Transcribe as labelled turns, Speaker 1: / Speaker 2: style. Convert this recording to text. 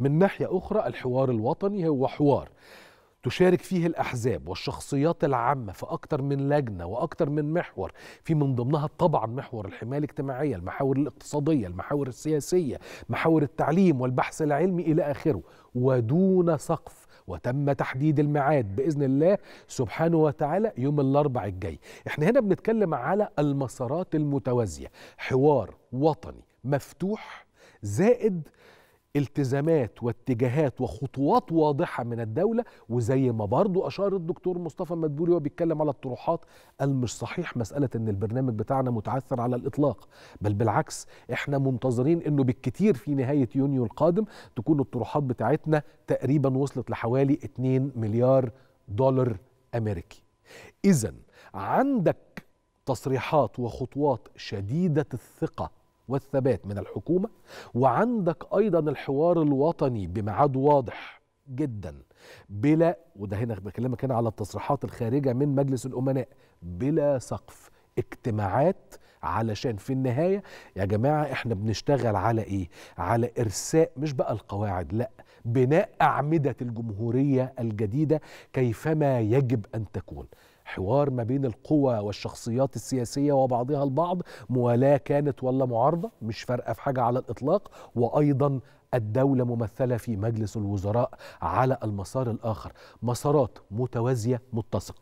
Speaker 1: من ناحية أخرى الحوار الوطني هو حوار تشارك فيه الأحزاب والشخصيات العامة في أكثر من لجنة وأكثر من محور في من ضمنها طبعا محور الحماية الاجتماعية المحاور الاقتصادية المحاور السياسية محاور التعليم والبحث العلمي إلى آخره ودون سقف وتم تحديد الميعاد باذن الله سبحانه وتعالى يوم الاربع الجاي احنا هنا بنتكلم على المسارات المتوازيه حوار وطني مفتوح زائد التزامات واتجاهات وخطوات واضحه من الدوله وزي ما برضو اشار الدكتور مصطفى مدبولي وهو بيتكلم على الطروحات قال مش صحيح مساله ان البرنامج بتاعنا متعثر على الاطلاق بل بالعكس احنا منتظرين انه بالكتير في نهايه يونيو القادم تكون الطروحات بتاعتنا تقريبا وصلت لحوالي 2 مليار دولار امريكي اذا عندك تصريحات وخطوات شديده الثقه والثبات من الحكومه وعندك ايضا الحوار الوطني بميعاد واضح جدا بلا وده هنا بكلمك هنا على التصريحات الخارجه من مجلس الامناء بلا سقف اجتماعات علشان في النهايه يا جماعه احنا بنشتغل على ايه؟ على ارساء مش بقى القواعد لا بناء اعمده الجمهوريه الجديده كيفما يجب ان تكون. حوار ما بين القوى والشخصيات السياسية وبعضها البعض موالاة كانت ولا معارضة مش فارقة في حاجة على الإطلاق وأيضا الدولة ممثلة في مجلس الوزراء على المسار الآخر مسارات متوازية متسقة